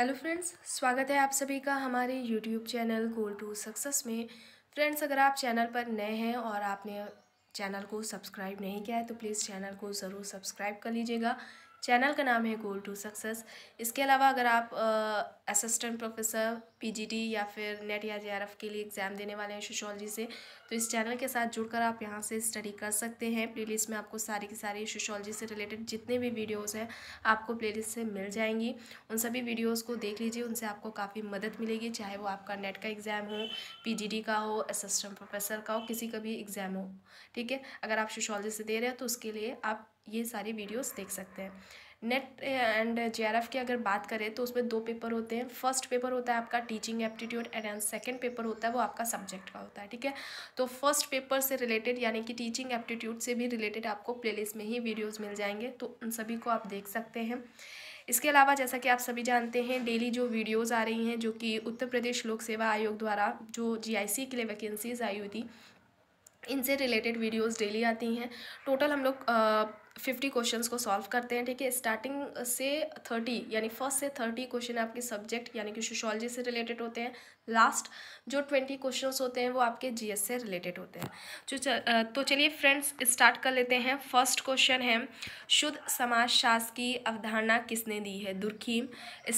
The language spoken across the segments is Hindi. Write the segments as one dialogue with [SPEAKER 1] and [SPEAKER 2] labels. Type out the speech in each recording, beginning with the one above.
[SPEAKER 1] हेलो फ्रेंड्स स्वागत है आप सभी का हमारे YouTube channel goal to success में फ्रेंड्स अगर आप चैनल पर नए हैं और आपने चैनल को सब्सक्राइब नहीं किया है तो प्लीज़ चैनल को ज़रूर सब्सक्राइब कर लीजिएगा चैनल का नाम है गोल टू सक्सेस इसके अलावा अगर आप असिस्टेंट प्रोफेसर पीजीटी या फिर नेट या जे के लिए एग्ज़ाम देने वाले हैं सोशोलॉजी से तो इस चैनल के साथ जुड़कर आप यहाँ से स्टडी कर सकते हैं प्लेलिस्ट में आपको सारी की सारी सोशोलॉजी से रिलेटेड जितने भी वीडियोज़ हैं आपको प्ले से मिल जाएंगी उन सभी वीडियोज़ को देख लीजिए उनसे आपको काफ़ी मदद मिलेगी चाहे वो आपका नेट का एग्ज़ाम हो पी का हो असिस्टेंट प्रोफेसर का हो किसी का भी एग्ज़ाम हो ठीक है अगर आप सोशोलॉजी से दे रहे हो तो उसके लिए आप ये सारी वीडियोस देख सकते हैं नेट एंड जे की अगर बात करें तो उसमें दो पेपर होते हैं फर्स्ट पेपर होता है आपका teaching aptitude and second paper होता है वो आपका सब्जेक्ट का होता है ठीक है तो फर्स्ट पेपर से रिलेटेड यानी कि टीचिंग एप्टीट्यूड से भी रिलेटेड आपको प्लेलिस्ट में ही वीडियोज़ मिल जाएंगे तो उन सभी को आप देख सकते हैं इसके अलावा जैसा कि आप सभी जानते हैं डेली जो वीडियोज़ आ रही हैं जो कि उत्तर प्रदेश लोक सेवा आयोग द्वारा जो जीआईसी के लिए वैकेंसीज़ आई हुई थी इनसे रिलेटेड वीडियोस डेली आती हैं टोटल हम लोग फिफ्टी क्वेश्चंस को सॉल्व करते हैं ठीक है स्टार्टिंग uh, से थर्टी यानी फर्स्ट से थर्टी क्वेश्चन आपके सब्जेक्ट यानी कि सोशोलॉजी से रिलेटेड होते हैं लास्ट जो ट्वेंटी क्वेश्चंस होते हैं वो आपके जीएस से रिलेटेड होते हैं जो तो चलिए फ्रेंड्स स्टार्ट कर लेते हैं फर्स्ट क्वेश्चन है शुद्ध शास्त्र की अवधारणा किसने दी है दुर्खीम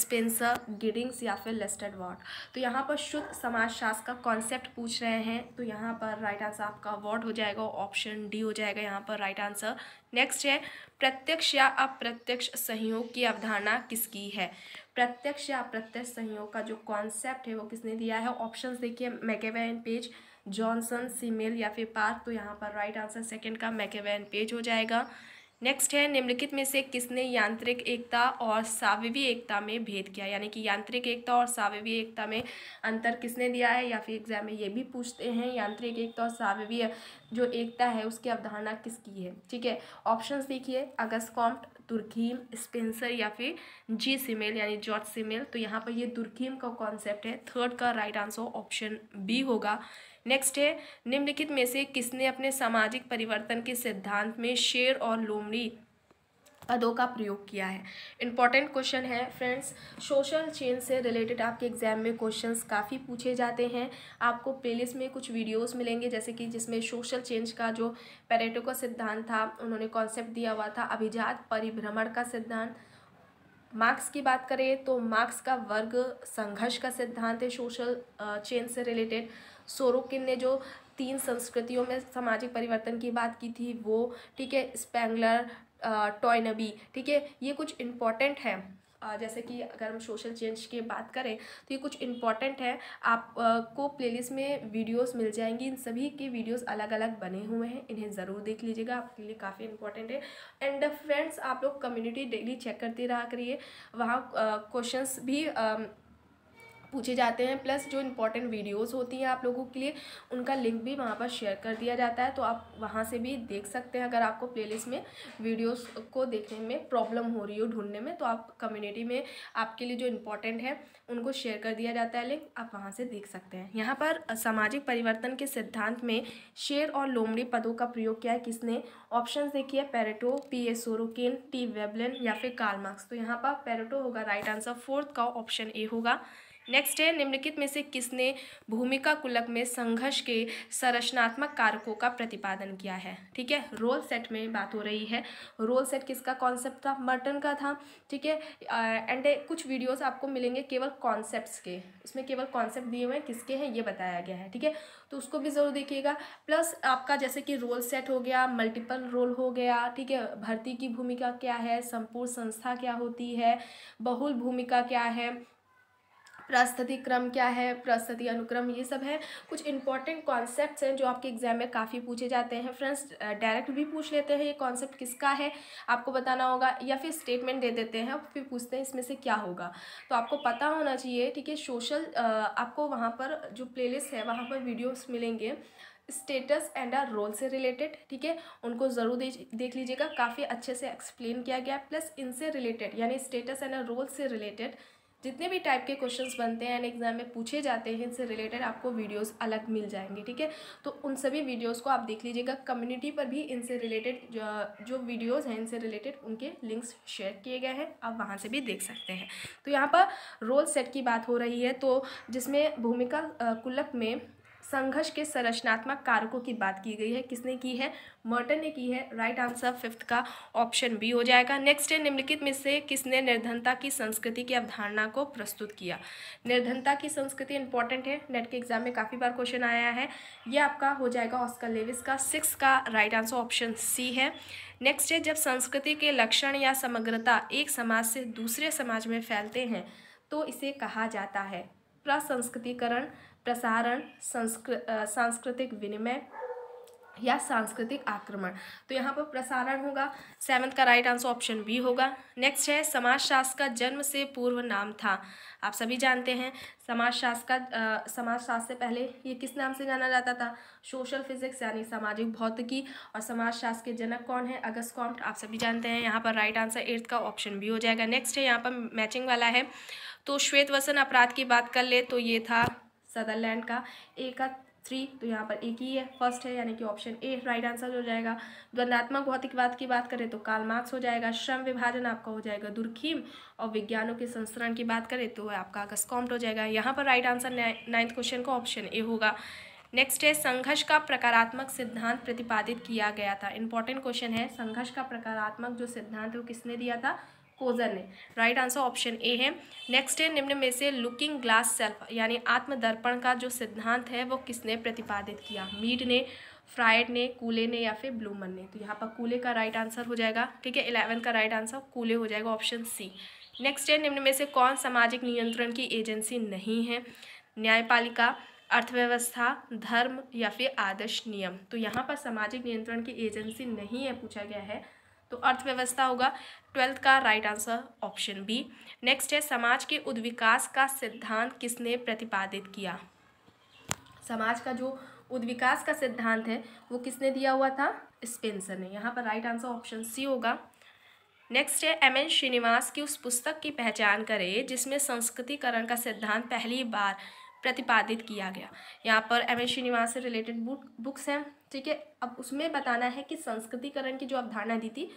[SPEAKER 1] स्पेंसर गिडिंग्स या फिर लेस्टर्ड वॉट तो यहाँ पर शुद्ध समाजशास्त्र का कॉन्सेप्ट पूछ रहे हैं तो यहाँ पर राइट आंसर आपका वॉट हो जाएगा ऑप्शन डी हो जाएगा यहाँ पर राइट आंसर नेक्स्ट है प्रत्यक्ष या अप्रत्यक्ष सहयोग की अवधारणा किसकी है प्रत्यक्ष या अप्रत्यक्ष संयोग का जो कॉन्सेप्ट है वो किसने दिया है ऑप्शंस देखिए मैकेवे पेज जॉनसन सीमेल या फिर पार्क तो यहाँ पर राइट आंसर सेकंड का मैकेवे पेज हो जाएगा नेक्स्ट है निम्नलिखित में से किसने यांत्रिक एकता और साववी एकता में भेद किया यानी कि यांत्रिक एकता और साववी एकता में अंतर किसने दिया है या फिर एग्जाम में ये भी पूछते हैं यांत्रिक एकता और साववी जो एकता है उसकी अवधारणा किसकी है ठीक है ऑप्शन देखिए अगस्त कॉम्प्ट दुर्खीम स्पेंसर या फिर जी सिमेल यानी जॉर्ज सिमेल तो यहाँ पर ये दुर्खीम का कॉन्सेप्ट है थर्ड का राइट आंसर ऑप्शन बी होगा नेक्स्ट है निम्नलिखित में से किसने अपने सामाजिक परिवर्तन के सिद्धांत में शेर और लोमड़ी पदों का प्रयोग किया है इंपॉर्टेंट क्वेश्चन है फ्रेंड्स सोशल चेंज से रिलेटेड आपके एग्जाम में क्वेश्चंस काफ़ी पूछे जाते हैं आपको प्लेलिस्ट में कुछ वीडियोस मिलेंगे जैसे कि जिसमें सोशल चेंज का जो पैरेटो का सिद्धांत था उन्होंने कॉन्सेप्ट दिया हुआ था अभिजात परिभ्रमण का सिद्धांत मार्क्स की बात करें तो मार्क्स का वर्ग संघर्ष का सिद्धांत है सोशल चेंज से रिलेटेड सोरोकिन ने जो तीन संस्कृतियों में सामाजिक परिवर्तन की बात की थी वो ठीक है स्पेंगलर टॉयनबी ठीक है ये कुछ इम्पॉर्टेंट है जैसे कि अगर हम सोशल चेंज की बात करें तो ये कुछ इम्पॉर्टेंट है आपको प्लेलिस्ट में वीडियोस मिल जाएंगी इन सभी के वीडियोस अलग अलग बने हुए हैं इन्हें ज़रूर देख लीजिएगा आपके लिए काफ़ी इंपॉर्टेंट है एंड फ्रेंड्स आप लोग कम्युनिटी डेली चेक करते रहा करिए वहाँ क्वेश्चंस भी पूछे जाते हैं प्लस जो इंपॉर्टेंट वीडियोस होती हैं आप लोगों के लिए उनका लिंक भी वहाँ पर शेयर कर दिया जाता है तो आप वहाँ से भी देख सकते हैं अगर आपको प्लेलिस्ट में वीडियोस को देखने में प्रॉब्लम हो रही हो ढूंढने में तो आप कम्युनिटी में आपके लिए जो इम्पोर्टेंट है उनको शेयर कर दिया जाता है लिंक आप वहाँ से देख सकते हैं यहाँ पर सामाजिक परिवर्तन के सिद्धांत में शेर और लोमड़ी पदों का प्रयोग किया है किसने ऑप्शन देखिए है Pareto P S Sorokin T Veblen या फिर कार्लमार्क्स तो यहाँ पर पेरेटो होगा राइट आंसर फोर्थ का ऑप्शन ए होगा नेक्स्ट है निम्नलिखित में से किसने भूमिका कुलक में संघर्ष के संरचनात्मक कारकों का प्रतिपादन किया है ठीक है रोल सेट में बात हो रही है रोल सेट किसका कॉन्सेप्ट था मर्टन का था ठीक है एंड कुछ वीडियोस आपको मिलेंगे केवल कॉन्सेप्ट्स के उसमें केवल कॉन्सेप्ट दिए हुए हैं किसके हैं ये बताया गया है ठीक है तो उसको भी ज़रूर देखिएगा प्लस आपका जैसे कि रोल सेट हो गया मल्टीपल रोल हो गया ठीक है भर्ती की भूमिका क्या है संपूर्ण संस्था क्या होती है बहुल भूमिका क्या है प्रस्तुति क्रम क्या है प्रस्तुति अनुक्रम ये सब है कुछ इंपॉर्टेंट कॉन्सेप्ट हैं जो आपके एग्जाम में काफ़ी पूछे जाते हैं फ्रेंड्स डायरेक्ट भी पूछ लेते हैं ये कॉन्सेप्ट किसका है आपको बताना होगा या फिर स्टेटमेंट दे देते हैं फिर पूछते हैं इसमें से क्या होगा तो आपको पता होना चाहिए ठीक है सोशल आपको वहाँ पर जो प्लेलिस्ट है वहाँ पर वीडियोस मिलेंगे स्टेटस एंड आर रोल से रिलेटेड ठीक है उनको ज़रूर दे, देख लीजिएगा काफ़ी अच्छे से एक्सप्लेन किया गया प्लस इनसे रिलेटेड यानी स्टेटस एंड आर रोल से रिलेटेड जितने भी टाइप के क्वेश्चंस बनते हैं एंड एग्जाम में पूछे जाते हैं इनसे रिलेटेड आपको वीडियोस अलग मिल जाएंगे ठीक है तो उन सभी वीडियोस को आप देख लीजिएगा कम्युनिटी पर भी इनसे रिलेटेड जो, जो वीडियोस हैं इनसे रिलेटेड उनके लिंक्स शेयर किए गए हैं आप वहाँ से भी देख सकते हैं तो यहाँ पर रोल सेट की बात हो रही है तो जिसमें भूमिका कुल्लक में संघर्ष के संरचनात्मक कारकों की बात की गई है किसने की है मर्टन ने की है राइट आंसर फिफ्थ का ऑप्शन बी हो जाएगा नेक्स्ट है निम्नलिखित में से किसने निर्धनता की संस्कृति की अवधारणा को प्रस्तुत किया निर्धनता की संस्कृति इंपॉर्टेंट है नेट के एग्जाम में काफ़ी बार क्वेश्चन आया है ये आपका हो जाएगा ऑस्कर लेविस का सिक्स का राइट आंसर ऑप्शन सी है नेक्स्ट है जब संस्कृति के लक्षण या समग्रता एक समाज से दूसरे समाज में फैलते हैं तो इसे कहा जाता है प्रसंस्कृतिकरण प्रसारण संस्कृ सांस्कृतिक विनिमय या सांस्कृतिक आक्रमण तो यहाँ पर प्रसारण होगा सेवंथ का राइट आंसर ऑप्शन बी होगा नेक्स्ट है समाजशास्त्र का जन्म से पूर्व नाम था आप सभी जानते हैं समाजशास्त्र का समाजशास्त्र से पहले ये किस नाम से जाना जाता था सोशल फिजिक्स यानी सामाजिक भौतिकी और समाजशास्त्र के जनक कौन है अगस्त कॉम्ट आप सभी जानते हैं यहाँ पर राइट आंसर एर्थ का ऑप्शन बी हो जाएगा नेक्स्ट है यहाँ पर मैचिंग वाला है तो श्वेत वसन अपराध की बात कर ले तो ये था सदरलैंड का ए का थ्री तो यहाँ पर एक ही है फर्स्ट है यानी कि ऑप्शन ए राइट आंसर हो जाएगा द्वंदात्मक भौतिकवाद की बात करें तो काल मार्क्स हो जाएगा श्रम विभाजन आपका हो जाएगा दुर्खीम और विज्ञानों के संस्करण की बात करें तो आपका गस्कॉम्ट हो जाएगा यहाँ पर राइट आंसर नाइन्थ क्वेश्चन का ऑप्शन ए होगा नेक्स्ट है संघर्ष का प्रकारात्मक सिद्धांत प्रतिपादित किया गया था इंपॉर्टेंट क्वेश्चन है संघर्ष का प्रकारात्मक जो सिद्धांत वो किसने दिया था ओजन है राइट आंसर ऑप्शन ए है नेक्स्ट है निम्न में से लुकिंग ग्लास सेल्फ यानी आत्मदर्पण का जो सिद्धांत है वो किसने प्रतिपादित किया मीड ने फ्राइड ने कूले ने या फिर ब्लूमन ने तो यहाँ पर कूले का राइट आंसर हो जाएगा ठीक है इलेवन का राइट आंसर कूले हो जाएगा ऑप्शन सी नेक्स्ट है निम्न में से कौन सामाजिक नियंत्रण की एजेंसी नहीं है न्यायपालिका अर्थव्यवस्था धर्म या फिर आदर्श नियम तो यहाँ पर सामाजिक नियंत्रण की एजेंसी नहीं है पूछा गया है तो अर्थव्यवस्था होगा ट्वेल्थ का right answer option B next है समाज के उद्विकास का सिद्धांत किसने प्रतिपादित किया समाज का जो उद्विकास का सिद्धांत है वो किसने दिया हुआ था स्पेंसर ने यहाँ पर राइट आंसर ऑप्शन सी होगा नेक्स्ट है एम एन श्रीनिवास की उस पुस्तक की पहचान करें जिसमें संस्कृतिकरण का सिद्धांत पहली बार प्रतिपादित किया गया यहाँ पर एम एस श्रीनिवास से रिलेटेड बुक बुक्स हैं ठीक है अब उसमें बताना है कि संस्कृतिकरण की जो अवधारणा दी थी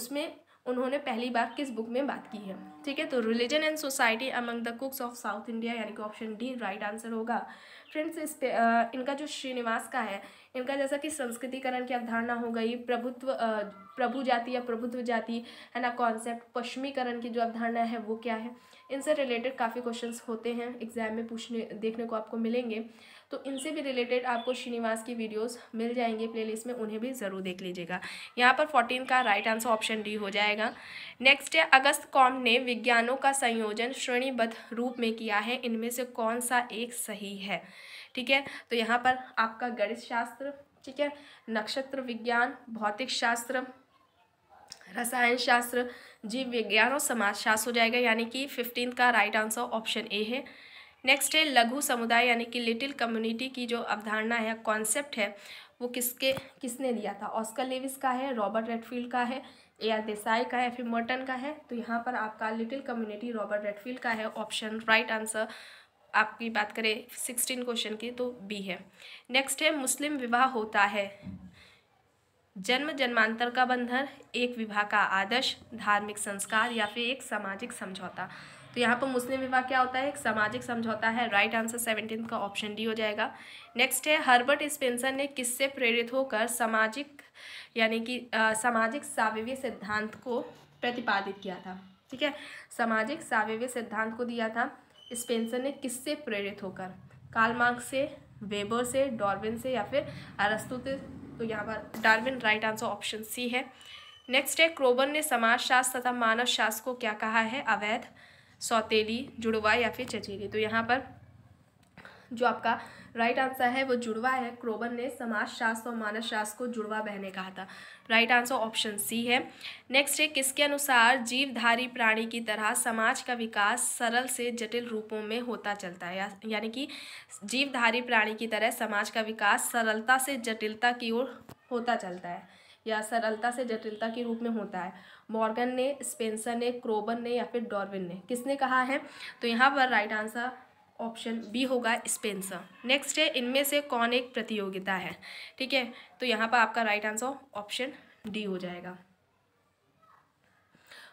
[SPEAKER 1] उसमें उन्होंने पहली बार किस बुक में बात की है ठीक है तो religion and society among the Coorgs of South India यानी कि ऑप्शन डी राइट आंसर होगा फ्रेंड्स इस पे आ, इनका जो श्रीनिवास का है इनका जैसा कि संस्कृतिकरण की अवधारणा हो गई प्रभुत्व आ, प्रभु जाति या प्रभुत्व जाति है ना कॉन्सेप्ट पश्चिमीकरण की जो अवधारणा है वो क्या है इनसे रिलेटेड काफ़ी क्वेश्चंस होते हैं एग्ज़ाम में पूछने देखने को आपको मिलेंगे तो इनसे भी रिलेटेड आपको श्रीनिवास की वीडियोस मिल जाएंगे प्लेलिस्ट में उन्हें भी ज़रूर देख लीजिएगा यहाँ पर फोर्टीन का राइट आंसर ऑप्शन डी हो जाएगा नेक्स्ट है अगस्त कॉम ने विज्ञानों का संयोजन श्रेणीबद्ध रूप में किया है इनमें से कौन सा एक सही है ठीक है तो यहाँ पर आपका गणित शास्त्र ठीक है नक्षत्र विज्ञान भौतिक शास्त्र रसायन शास्त्र जीव विज्ञान और समाज शास्त्र हो जाएगा यानी कि फिफ्टीन का राइट आंसर ऑप्शन ए है नेक्स्ट है लघु समुदाय यानी कि लिटिल कम्युनिटी की जो अवधारणा है कॉन्सेप्ट है वो किसके किसने दिया था ऑस्कर लेविस का है रॉबर्ट रेडफील्ड का है ए आर देसाई का है फिर मर्टन का है तो यहाँ पर आपका लिटिल कम्युनिटी रॉबर्ट रेडफील्ड का है ऑप्शन राइट आंसर आपकी बात करें सिक्सटीन क्वेश्चन की तो बी है नेक्स्ट है मुस्लिम विवाह होता है जन्म जन्मांतर का बंधन एक विवाह का आदर्श धार्मिक संस्कार या फिर एक सामाजिक समझौता तो यहाँ पर मुस्लिम विवाह क्या होता है एक सामाजिक समझौता है राइट आंसर सेवनटीन का ऑप्शन डी हो जाएगा नेक्स्ट है हर्बर्ट स्पेंसर ने किससे प्रेरित होकर सामाजिक यानी कि सामाजिक साविव्य सिद्धांत को प्रतिपादित किया था ठीक है सामाजिक साविव्य सिद्धांत को दिया था स्पेंसर ने किससे प्रेरित होकर कालमार्ग से वेबर से डॉर्विन से या फिर अरस्तु तो यहाँ पर Darwin right answer option C है नेक्स्ट है क्रोबन ने समाजशास्त्र तथा मानव शास्त्र को क्या कहा है अवैध सौतेली जुड़वा या फिर चचेरी तो यहाँ पर जो आपका राइट आंसर है वो जुड़वा है क्रोबन ने समाजशास्त्र और मानस शास्त्र को जुड़वा बहने कहा था राइट आंसर ऑप्शन सी है नेक्स्ट है किसके अनुसार जीवधारी प्राणी की तरह समाज का विकास सरल से जटिल रूपों में होता चलता है या, यानी कि जीवधारी प्राणी की तरह समाज का विकास सरलता से जटिलता की ओर होता चलता है या सरलता से जटिलता के रूप में होता है मॉर्गन ने स्पेंसर ने क्रोबन ने या फिर डॉर्विन ने किसने कहा है तो यहाँ पर राइट आंसर ऑप्शन बी होगा स्पेंसर नेक्स्ट है इनमें से कौन एक प्रतियोगिता है ठीक है तो यहाँ पर आपका राइट आंसर ऑप्शन डी हो जाएगा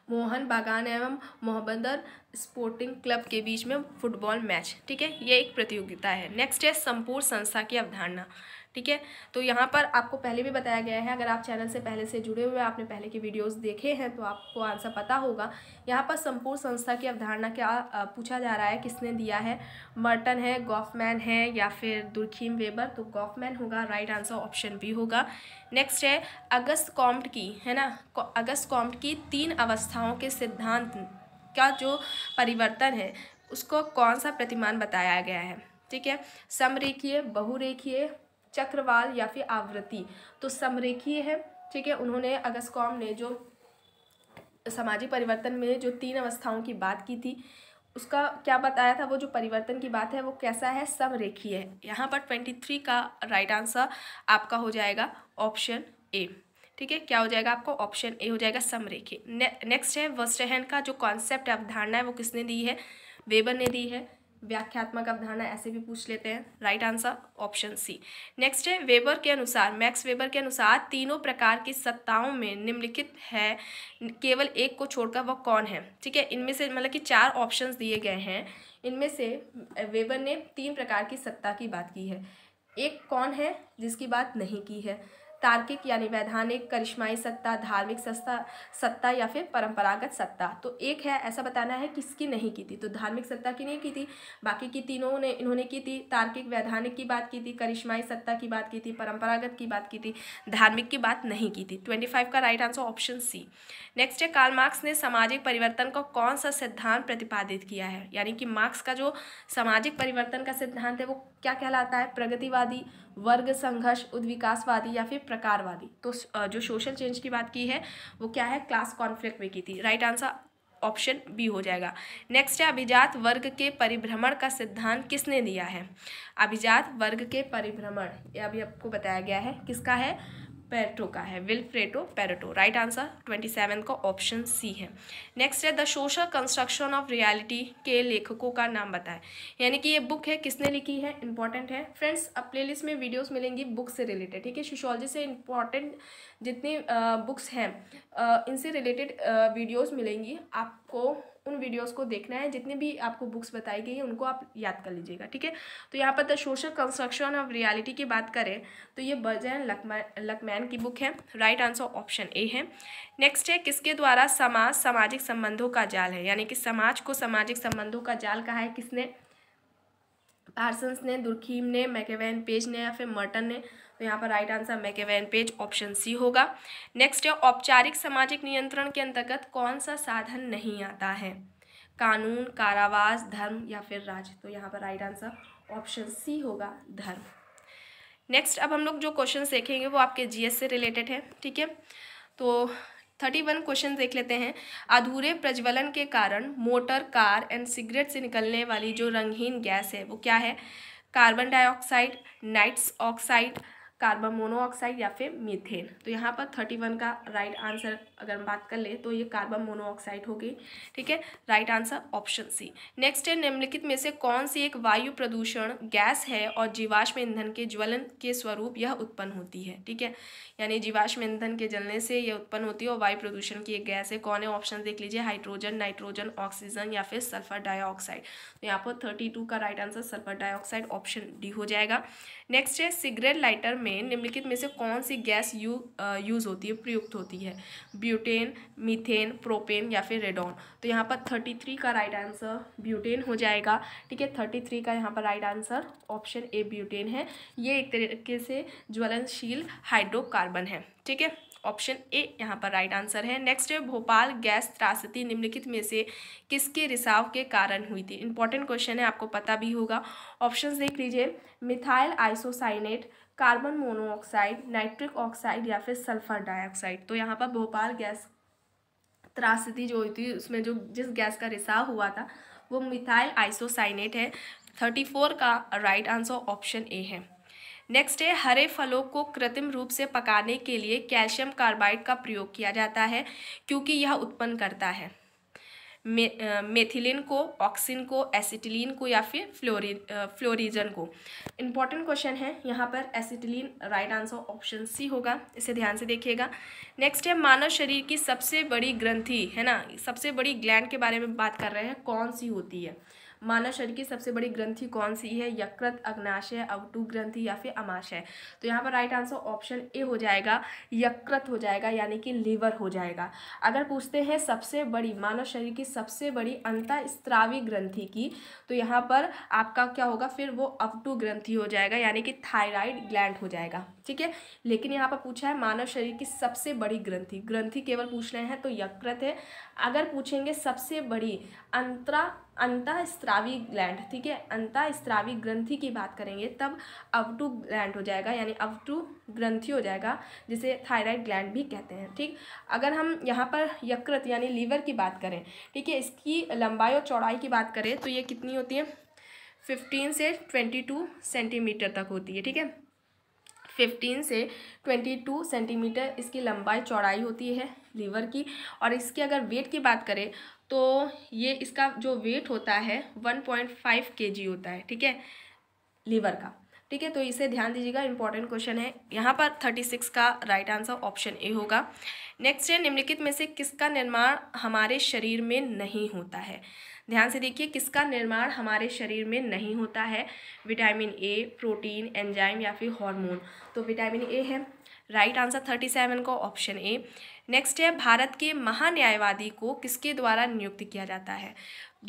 [SPEAKER 1] मोहन बागान एवं मोहबंदर स्पोर्टिंग क्लब के बीच में फुटबॉल मैच ठीक है ये एक प्रतियोगिता है नेक्स्ट है संपूर्ण संस्था की अवधारणा ठीक है तो यहाँ पर आपको पहले भी बताया गया है अगर आप चैनल से पहले से जुड़े हुए आपने पहले के वीडियोस देखे हैं तो आपको आंसर पता होगा यहाँ पर संपूर्ण संस्था की अवधारणा क्या पूछा जा रहा है किसने दिया है मर्टन है गॉफमैन है या फिर दुर्खीम वेबर तो गॉफमैन होगा राइट आंसर ऑप्शन बी होगा नेक्स्ट है अगस्त कॉम्प्ट की है ना अगस्त कॉम्प्ट की तीन अवस्थाओं के सिद्धांत का जो परिवर्तन है उसको कौन सा प्रतिमान बताया गया है ठीक है समरेखीय बहुरेखीय चक्रवाल या फिर आवृत्ति तो समरेखीय है ठीक है उन्होंने अगस्कॉम ने जो सामाजिक परिवर्तन में जो तीन अवस्थाओं की बात की थी उसका क्या बताया था वो जो परिवर्तन की बात है वो कैसा है समरेखीय है यहाँ पर ट्वेंटी थ्री का राइट आंसर आपका हो जाएगा ऑप्शन ए ठीक है क्या हो जाएगा आपको ऑप्शन ए हो जाएगा समरेखी ने, नेक्स्ट है वर्स्टहैंड का जो कॉन्सेप्ट अवधारणा है वो किसने दी है वेबर ने दी है व्याख्यात्मक अवधारणा ऐसे भी पूछ लेते हैं right answer option C next है वेबर के अनुसार मैक्स वेबर के अनुसार तीनों प्रकार की सत्ताओं में निम्नलिखित है केवल एक को छोड़कर वह कौन है ठीक है इनमें से मतलब कि चार ऑप्शंस दिए गए हैं इनमें से वेबर ने तीन प्रकार की सत्ता की बात की है एक कौन है जिसकी बात नहीं की है तार्किक यानी वैधानिक करिश्माई सत्ता धार्मिक सत्ता सत्ता या फिर परंपरागत सत्ता तो एक है ऐसा बताना है किसकी नहीं की थी तो धार्मिक सत्ता की नहीं की थी बाकी की तीनों ने इन्होंने की थी तार्किक वैधानिक की बात की थी करिश्माई सत्ता की बात की थी परंपरागत की बात की थी धार्मिक की बात नहीं की थी ट्वेंटी का right answer option C next है कार्ल मार्क्स ने सामाजिक परिवर्तन का कौन सा सिद्धांत प्रतिपादित किया है यानी कि मार्क्स का जो सामाजिक परिवर्तन का सिद्धांत है वो क्या कहलाता है प्रगतिवादी वर्ग संघर्ष उद्विकासवादी या फिर प्रकारवादी तो जो सोशल चेंज की बात की है वो क्या है क्लास कॉन्फ्लिक्ट में की थी राइट आंसर ऑप्शन बी हो जाएगा नेक्स्ट है अभिजात वर्ग के परिभ्रमण का सिद्धांत किसने दिया है अभिजात वर्ग के परिभ्रमण ये अभी आपको बताया गया है किसका है पेरेटो का है will Pareto Pareto right answer twenty seven का ऑप्शन सी है नेक्स्ट है the social construction of reality के लेखकों का नाम बताएं यानी कि ये बुक है किसने लिखी है इंपॉर्टेंट है फ्रेंड्स अब प्लेलिस्ट में वीडियोस मिलेंगी बुक से रिलेटेड ठीक है सोशोलॉजी से इंपॉर्टेंट जितनी बुक्स हैं इनसे रिलेटेड वीडियोज़ मिलेंगी आपको उन वीडियोस को देखना है जितनी भी आपको बुक्स बताई गई है उनको आप याद कर लीजिएगा ठीक है तो यहाँ पर the social construction of reality की बात करें तो ये बजैन लकमैन लकमैन की बुक है राइट आंसर ऑप्शन ए है नेक्स्ट है किसके द्वारा समाज सामाजिक संबंधों का जाल है यानी कि समाज को सामाजिक संबंधों का जाल कहा है किसने पार्सन्स ने दुर्खीम ने मैकेवैन पेज ने या फिर मर्टन ने तो यहाँ पर राइट आंसर मैकेवेन पेज ऑप्शन सी होगा नेक्स्ट है औपचारिक सामाजिक नियंत्रण के अंतर्गत कौन सा साधन नहीं आता है कानून कारावास धर्म या फिर राज्य तो यहाँ पर राइट आंसर ऑप्शन सी होगा धर्म नेक्स्ट अब हम लोग जो क्वेश्चन देखेंगे वो आपके जीएस से रिलेटेड है ठीक है तो थर्टी वन क्वेश्चन देख लेते हैं अधूरे प्रज्वलन के कारण मोटर कार एंड सिगरेट से निकलने वाली जो रंगहीन गैस है वो क्या है carbon dioxide nitrous oxide carbon monoxide या फिर मीथेन तो यहाँ पर थर्टी वन का राइट आंसर अगर हम बात कर ले तो ये कार्बन मोनोऑक्साइड होगी ठीक है right answer option C next है निम्नलिखित में से कौन सी एक वायु प्रदूषण गैस है और जीवाश्म ईंधन के ज्वलन के स्वरूप यह उत्पन्न होती है ठीक है यानी जीवाश्म ईंधन के जलने से यह उत्पन्न होती है और वायु प्रदूषण की एक गैस है कौन है ऑप्शन देख लीजिए हाइड्रोजन नाइट्रोजन ऑक्सीजन या फिर सल्फर डाइऑक्साइड तो यहाँ पर थर्टी टू का right answer sulphur dioxide option D हो जाएगा नेक्स्ट है सिगरेट लाइटर में निम्नलिखित में से कौन सी गैस यू यूज़ होती है प्रयुक्त होती है ब्यूटेन मीथेन प्रोपेन या फिर रेडॉन तो यहाँ पर थर्टी थ्री का राइट आंसर ब्यूटेन हो जाएगा ठीक है थर्टी थ्री का यहाँ पर right answer option A butane है ये एक तरीके से ज्वलनशील हाइड्रोकार्बन है ठीक है ऑप्शन ए यहाँ पर राइट आंसर है नेक्स्ट है भोपाल गैस त्रासदी निम्नलिखित में से किसके रिसाव के कारण हुई थी इंपॉर्टेंट क्वेश्चन है आपको पता भी होगा ऑप्शन देख लीजिए methyl isocyanate carbon monoxide nitric oxide या फिर सल्फर डाइऑक्साइड तो यहाँ पर भोपाल गैस त्रासदी जो हुई थी उसमें जो जिस गैस का रिसाव हुआ था वो मिथाइल आइसोसाइनेट है थर्टी फोर का राइट आंसर ऑप्शन ए है नेक्स्ट है हरे फलों को कृत्रिम रूप से पकाने के लिए कैल्शियम कार्बाइड का प्रयोग किया जाता है क्योंकि यह उत्पन्न करता है मे, मेथिलिन को ऑक्सिन को एसिटिलीन को या फिर फ्लोरी फ्लोरिजन को इम्पॉर्टेंट क्वेश्चन है यहाँ पर acetylene right answer option C होगा इसे ध्यान से देखिएगा नेक्स्ट है मानव शरीर की सबसे बड़ी ग्रंथि है ना सबसे बड़ी ग्लैंड के बारे में बात कर रहे हैं कौन सी होती है मानव शरीर की सबसे बड़ी ग्रंथि कौन सी है यकृत अग्नाशय अवटू ग्रंथि या फिर अमाशय तो यहाँ पर राइट आंसर ऑप्शन ए हो जाएगा यकृत हो जाएगा यानी कि लीवर हो जाएगा अगर पूछते हैं सबसे बड़ी मानव शरीर की सबसे बड़ी स्त्रावी ग्रंथि की तो यहाँ पर आपका क्या होगा फिर वो अवटू ग्रंथि हो जाएगा यानी कि थायराइड ग्लैंड हो जाएगा ठीक है लेकिन यहाँ पर पूछा है मानव शरीर की सबसे बड़ी ग्रंथि ग्रंथि केवल पूछ रहे हैं तो यकृत है अगर पूछेंगे सबसे बड़ी अंतरा अंतःस्रावी ग्लैंड ठीक है अंतःस्रावी ग्रंथि की बात करेंगे तब अवटू ग्लैंड हो जाएगा यानी अवटू ग्रंथि हो जाएगा जिसे थायराइड ग्लैंड भी कहते हैं ठीक अगर हम यहाँ पर यकृत यानी लीवर की बात करें ठीक है इसकी लंबाई और चौड़ाई की बात करें तो ये कितनी होती है फिफ्टीन से ट्वेंटी टू सेंटीमीटर तक होती है ठीक है फिफ्टीन से ट्वेंटी टू सेंटीमीटर इसकी लंबाई चौड़ाई होती है लीवर की और इसके अगर वेट की बात करें तो ये इसका जो वेट होता है वन पॉइंट फाइव के जी होता है ठीक है लीवर का ठीक है तो इसे ध्यान दीजिएगा इंपॉर्टेंट क्वेश्चन है यहाँ पर थर्टी सिक्स का राइट आंसर ऑप्शन ए होगा नेक्स्ट है निम्नलिखित में से किसका निर्माण हमारे शरीर में नहीं होता है ध्यान से देखिए किसका निर्माण हमारे शरीर में नहीं होता है विटामिन ए प्रोटीन एंजाइम या फिर हॉर्मोन तो विटामिन ए है राइट आंसर थर्टी सेवन का ऑप्शन ए नेक्स्ट है भारत के महान्यायवादी को किसके द्वारा नियुक्त किया जाता है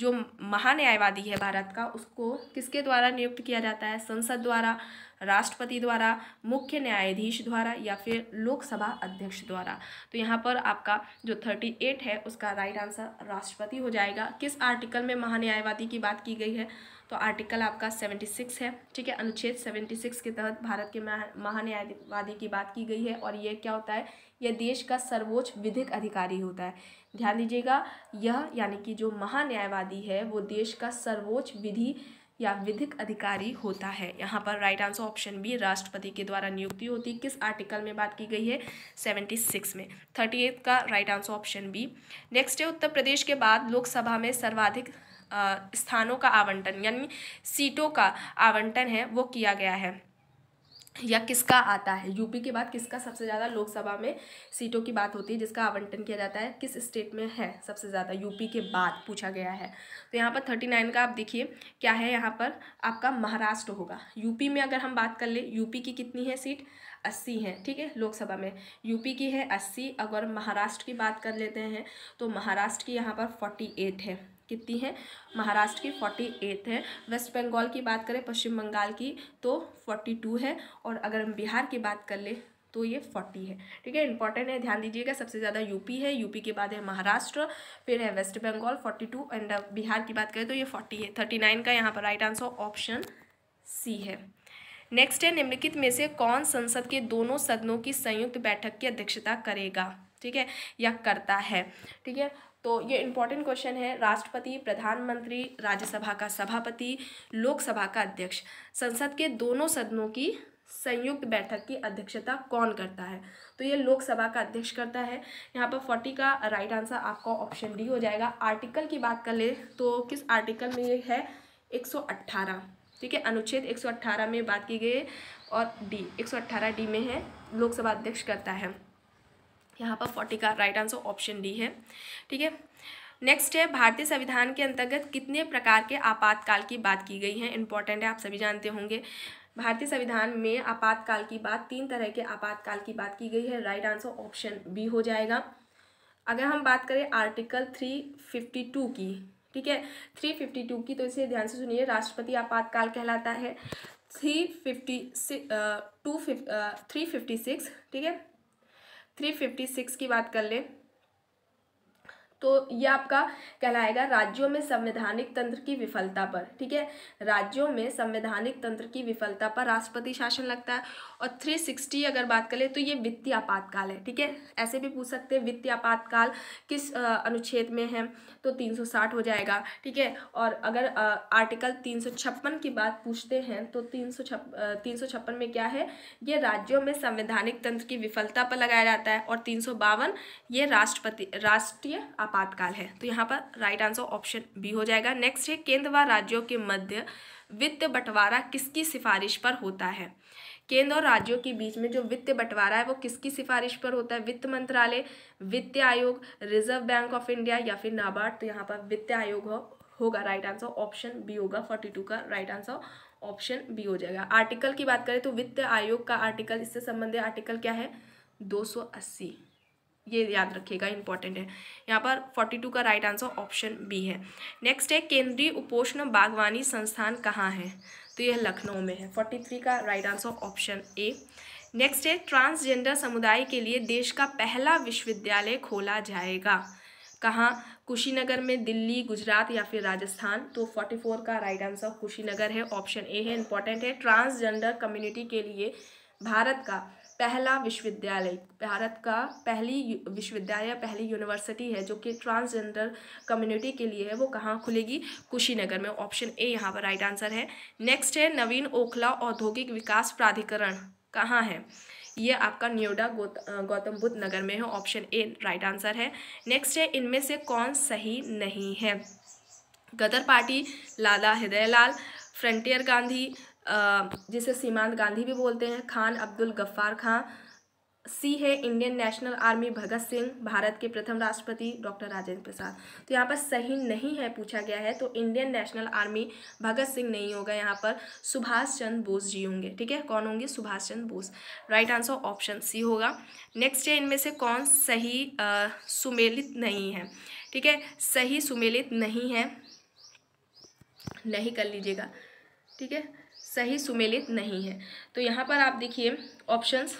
[SPEAKER 1] जो महान्यायवादी है भारत का उसको किसके द्वारा नियुक्त किया जाता है संसद द्वारा राष्ट्रपति द्वारा मुख्य न्यायाधीश द्वारा या फिर लोकसभा अध्यक्ष द्वारा तो यहाँ पर आपका जो थर्टी एट है उसका राइट आंसर राष्ट्रपति हो जाएगा किस आर्टिकल में महान्यायवादी की बात की गई है तो आर्टिकल आपका सेवेंटी सिक्स है ठीक है अनुच्छेद सेवेंटी सिक्स के तहत भारत के महान्यायवादी की बात की गई है और ये क्या होता है यह देश का सर्वोच्च विधिक अधिकारी होता है ध्यान दीजिएगा यह यानी कि जो महान्यायवादी है वो देश का सर्वोच्च विधि या विधिक अधिकारी होता है यहाँ पर राइट आंसर ऑप्शन बी राष्ट्रपति के द्वारा नियुक्ति होती किस आर्टिकल में बात की गई है सेवेंटी सिक्स में थर्टी एट का right answer option B next है उत्तर प्रदेश के बाद लोकसभा में सर्वाधिक स्थानों का आवंटन यानी सीटों का आवंटन है वो किया गया है या किसका आता है यूपी के बाद किसका सबसे ज़्यादा लोकसभा में सीटों की बात होती है जिसका आवंटन किया जाता है किस स्टेट में है सबसे ज़्यादा यूपी के बाद पूछा गया है तो यहाँ पर थर्टी नाइन का आप देखिए क्या है यहाँ पर आपका महाराष्ट्र होगा यूपी में अगर हम बात कर ले यूपी की कितनी है सीट अस्सी हैं ठीक है लोकसभा में यूपी की है अस्सी अगर महाराष्ट्र की बात कर लेते हैं तो महाराष्ट्र की यहाँ पर फोर्टी एट है कितनी है महाराष्ट्र की फोर्टी एट है वेस्ट बंगाल की बात करें पश्चिम बंगाल की तो फोर्टी टू है और अगर हम बिहार की बात कर ले तो ये फोर्टी है ठीक है इंपॉर्टेंट है ध्यान दीजिएगा सबसे ज़्यादा यूपी है यूपी के बाद है महाराष्ट्र फिर है West Bengal forty two and Bihar की बात करें तो ये फोर्टी है थर्टी नाइन का यहाँ पर राइट आंसर ऑप्शन सी है नेक्स्ट है निम्नलिखित में से कौन संसद के दोनों सदनों की संयुक्त बैठक की अध्यक्षता करेगा ठीक है या करता है ठीक है तो ये इंपॉर्टेंट क्वेश्चन है राष्ट्रपति प्रधानमंत्री राज्यसभा का सभापति लोकसभा का अध्यक्ष संसद के दोनों सदनों की संयुक्त बैठक की अध्यक्षता कौन करता है तो ये लोकसभा का अध्यक्ष करता है यहाँ पर फोर्टी का राइट आंसर आपका ऑप्शन डी हो जाएगा आर्टिकल की बात कर ले तो किस आर्टिकल में ये है अट्ठारह ठीक है अनुच्छेद 118 में बात की गई है और डी 118 डी में है लोकसभा अध्यक्ष करता है यहाँ पर फोर्टी का राइट आंसर ऑप्शन डी है ठीक है नेक्स्ट है भारतीय संविधान के अंतर्गत कितने प्रकार के आपातकाल की बात की गई है इंपॉर्टेंट है आप सभी जानते होंगे भारतीय संविधान में आपातकाल की बात तीन तरह के आपातकाल की बात की गई है राइट आंसर ऑप्शन बी हो जाएगा अगर हम बात करें आर्टिकल थ्री फिफ्टी टू की ठीक है थ्री फिफ्टी टू की तो इसे ध्यान से सुनिए राष्ट्रपति आपातकाल कहलाता है three fifty two three fifty six ठीक है थ्री फिफ्टी सिक्स की बात कर ले तो ये आपका कहलाएगा राज्यों में संवैधानिक तंत्र की विफलता पर ठीक है राज्यों में संवैधानिक तंत्र की विफलता पर राष्ट्रपति शासन लगता है और 360 अगर बात करें तो ये वित्तीय आपातकाल है ठीक है ऐसे भी पूछ सकते हैं वित्तीय आपातकाल किस अनुच्छेद में है तो 360 हो जाएगा ठीक है और अगर आर्टिकल तीन की बात पूछते हैं तो तीन सौ छप में क्या है ये राज्यों में संवैधानिक तंत्र की विफलता पर लगाया जाता है और तीन ये राष्ट्रपति राष्ट्रीय आपातकाल है तो यहाँ पर राइट आंसर ऑप्शन बी हो जाएगा नेक्स्ट है केंद्र व राज्यों के मध्य वित्त बंटवारा किसकी सिफारिश पर होता है केंद्र और राज्यों के बीच में जो वित्त बंटवारा है वो किसकी सिफारिश पर होता है वित्त मंत्रालय वित्त आयोग रिजर्व बैंक ऑफ इंडिया या फिर नाबार्ड तो यहाँ पर वित्त आयोग हो, होगा राइट आंसर ऑप्शन बी होगा फोर्टी टू का राइट आंसर ऑप्शन बी हो जाएगा आर्टिकल की बात करें तो वित्त आयोग का आर्टिकल इससे संबंधित आर्टिकल क्या है दो ये याद रखिएगा इंपॉर्टेंट है यहाँ पर 42 का राइट आंसर ऑप्शन बी है नेक्स्ट है केंद्रीय उपोषण बागवानी संस्थान कहाँ है तो यह लखनऊ में है फोर्टी थ्री का right answer option A next है ट्रांसजेंडर समुदाय के लिए देश का पहला विश्वविद्यालय खोला जाएगा कहाँ कुशीनगर में दिल्ली गुजरात या फिर राजस्थान तो फोर्टी फोर का राइट आंसर कुशीनगर है ऑप्शन ए है इंपॉर्टेंट है ट्रांसजेंडर कम्युनिटी के लिए भारत का पहला विश्वविद्यालय भारत का पहली विश्वविद्यालय पहली यूनिवर्सिटी है जो कि ट्रांसजेंडर कम्युनिटी के लिए है वो कहाँ खुलेगी कुशीनगर में ऑप्शन ए यहाँ पर राइट आंसर है नेक्स्ट है नवीन ओखला औद्योगिक विकास प्राधिकरण कहाँ है ये आपका न्योडा गौत, गौतम बुद्ध नगर में है ऑप्शन ए राइट आंसर है नेक्स्ट है इनमें से कौन सही नहीं है गदर पार्टी लाला हृदयलाल फ्रंटियर गांधी जिसे सीमांत गांधी भी बोलते हैं खान अब्दुल गफ्फार खां सी है Indian national army Bhagat Singh Bharat के प्रथम राष्ट्रपति डॉक्टर राजेंद्र प्रसाद तो यहाँ पर सही नहीं है पूछा गया है तो Indian national army Bhagat Singh नहीं होगा यहाँ पर सुभाष चंद्र बोस जी होंगे ठीक है कौन होंगे Subhash Chandra Bose right answer option C होगा नेक्स्ट है इनमें से कौन सही आ, सुमेलित नहीं है ठीक है सही सुमेलित नहीं है नहीं कर लीजिएगा ठीक है सही सुमेलित नहीं है तो यहाँ पर आप देखिए ऑप्शंस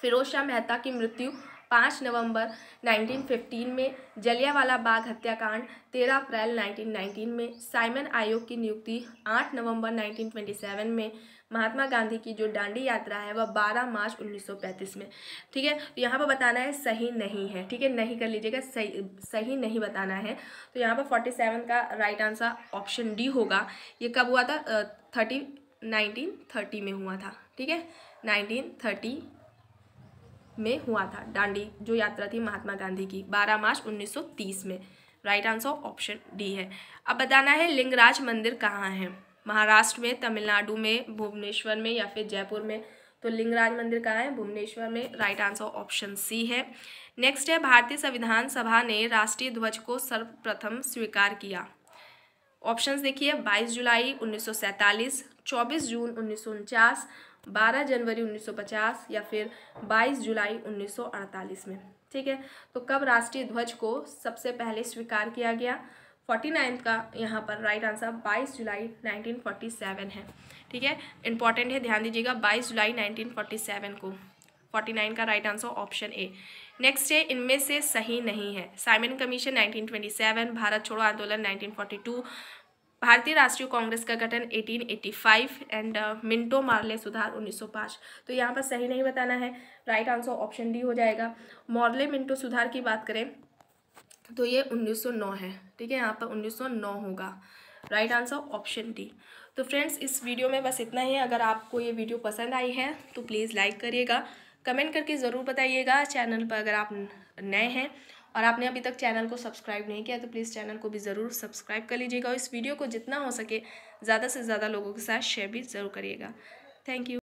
[SPEAKER 1] फिरोज शाह मेहता की मृत्यु पाँच नवंबर 1915 में जलियावाला बाग हत्याकांड 13 अप्रैल 1919 में साइमन आयोग की नियुक्ति 8 नवंबर 1927 में महात्मा गांधी की जो डांडी यात्रा है वह 12 मार्च 1935 में ठीक है तो यहाँ पर बताना है सही नहीं है ठीक है नहीं कर लीजिएगा सही सही नहीं बताना है तो यहाँ पर 47 का राइट आंसर ऑप्शन डी होगा ये कब हुआ था थर्टी नाइनटीन थर्टी में हुआ था ठीक है नाइनटीन थर्टी में हुआ था दांडी जो यात्रा थी महात्मा गांधी की 12 मार्च 1930 में राइट आंसर ऑप्शन डी है अब बताना है लिंगराज मंदिर कहाँ है महाराष्ट्र में तमिलनाडु में भुवनेश्वर में या फिर जयपुर में तो लिंगराज मंदिर कहाँ है भुवनेश्वर में राइट आंसर ऑप्शन सी है नेक्स्ट है भारतीय संविधान सभा ने राष्ट्रीय ध्वज को सर्वप्रथम स्वीकार किया ऑप्शंस देखिए 22 जुलाई 1947 24 जून उन्नीस 12 जनवरी 1950 या फिर 22 जुलाई 1948 में ठीक है तो कब राष्ट्रीय ध्वज को सबसे पहले स्वीकार किया गया फोर्टी नाइन्थ का यहाँ पर राइट आंसर बाईस जुलाई फोर्टी सेवन है ठीक है इंपॉर्टेंट है ध्यान दीजिएगा बाईस जुलाई फोर्टी सेवन को फोर्टी नाइन का right answer option A next है इनमें से सही नहीं है Simon commission nineteen twenty seven Bharat छोड़ो आंदोलन नाइनटीन फोर्टी टू भारतीय राष्ट्रीय कांग्रेस का गठन 1885 एंड uh, मिंटो मार्ले सुधार 1905 तो यहाँ पर सही नहीं बताना है राइट आंसर ऑप्शन डी हो जाएगा मॉर्ले मिंटो सुधार की बात करें तो ये 1909 है ठीक है यहाँ पर 1909 होगा राइट आंसर ऑप्शन डी तो फ्रेंड्स इस वीडियो में बस इतना ही अगर आपको ये वीडियो पसंद आई है तो प्लीज़ लाइक करिएगा कमेंट करके ज़रूर बताइएगा चैनल पर अगर आप नए हैं और आपने अभी तक चैनल को सब्सक्राइब नहीं किया तो प्लीज़ चैनल को भी ज़रूर सब्सक्राइब कर लीजिएगा और इस वीडियो को जितना हो सके ज़्यादा से ज़्यादा लोगों के साथ शेयर भी ज़रूर करिएगा थैंक यू